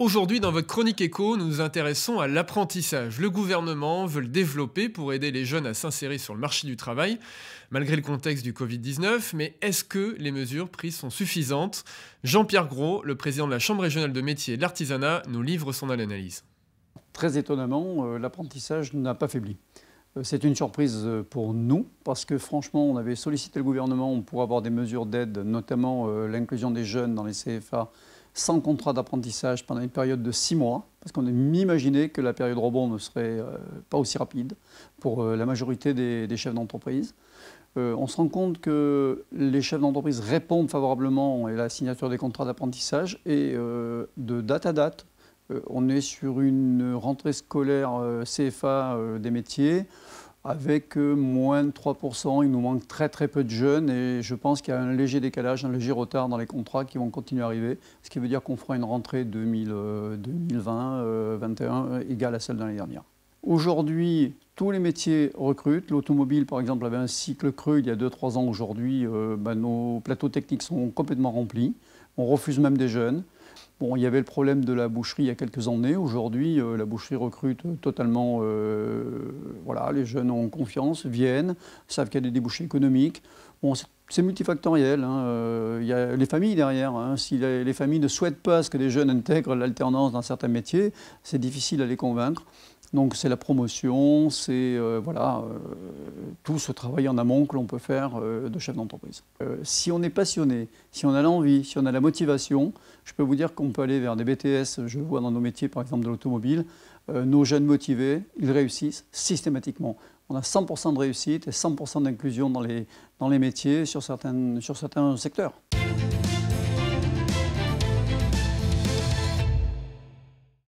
Aujourd'hui, dans votre chronique écho nous nous intéressons à l'apprentissage. Le gouvernement veut le développer pour aider les jeunes à s'insérer sur le marché du travail, malgré le contexte du Covid-19, mais est-ce que les mesures prises sont suffisantes Jean-Pierre Gros, le président de la Chambre régionale de métier et de l'artisanat, nous livre son analyse. Très étonnamment, euh, l'apprentissage n'a pas faibli. Euh, c'est une surprise euh, pour nous parce que franchement, on avait sollicité le gouvernement pour avoir des mesures d'aide, notamment l'inclusion des jeunes dans les CFA sans contrat d'apprentissage pendant une période de six mois, parce qu'on imaginait que la période rebond ne serait euh, pas aussi rapide pour euh, la majorité des, chefs d'entreprise. Euh, on se rend compte que les chefs d'entreprise répondent favorablement à la signature des contrats d'apprentissage et de date à date, on est sur une rentrée scolaire CFA des métiers avec euh, moins de 3%. Il nous manque très très peu de jeunes et je pense qu'il y a un léger décalage, un léger retard dans les contrats qui vont continuer à arriver, ce qui veut dire qu'on fera une rentrée 2020-2021 euh, euh, égale à celle de l'année dernière. Aujourd'hui, tous les métiers recrutent. L'automobile, par exemple, avait un cycle creux il y a 2-3 ans. Aujourd'hui, bah, nos plateaux techniques sont complètement remplis. On refuse même des jeunes. Bon, il y avait le problème de la boucherie il y a quelques années. Aujourd'hui, euh, la boucherie recrute totalement. Euh, voilà, les jeunes ont confiance, viennent, savent qu'il y a des débouchés économiques. c'est multifactoriel. Hein, euh, il y a les familles derrière. Hein. Si les, familles ne souhaitent pas que les jeunes intègrent l'alternance dans certains métiers, c'est difficile à les convaincre. Donc c'est la promotion, c'est euh, voilà, euh, tout ce travail en amont que l'on peut faire euh, de chef d'entreprise. si on est passionné, si on a l'envie, si on a la motivation, je peux vous dire qu'on peut aller vers des BTS, je vois dans nos métiers par exemple de l'automobile, nos jeunes motivés, ils réussissent systématiquement. On a 100% de réussite et 100% d'inclusion dans les, dans les métiers sur sur certains secteurs.